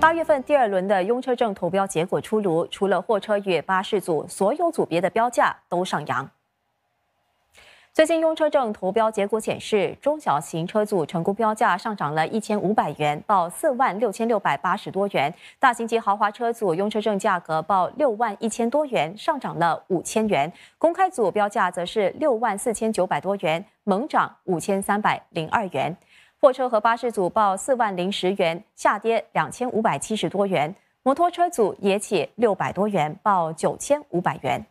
八月份第二轮的用车证投标结果出炉，除了货车与巴士组，所有组别的标价都上扬。最新用车证投标结果显示，中小型车组成功标价上涨了一千五百元，到四万六千六百八十多元；大型及豪华车组用车证价格报六万一千多元，上涨了五千元；公开组标价则是六万四千九百多元，猛涨五千三百零二元。货车和巴士组报四万零十元，下跌两千五百七十多元；摩托车组也跌六百多元，报九千五百元。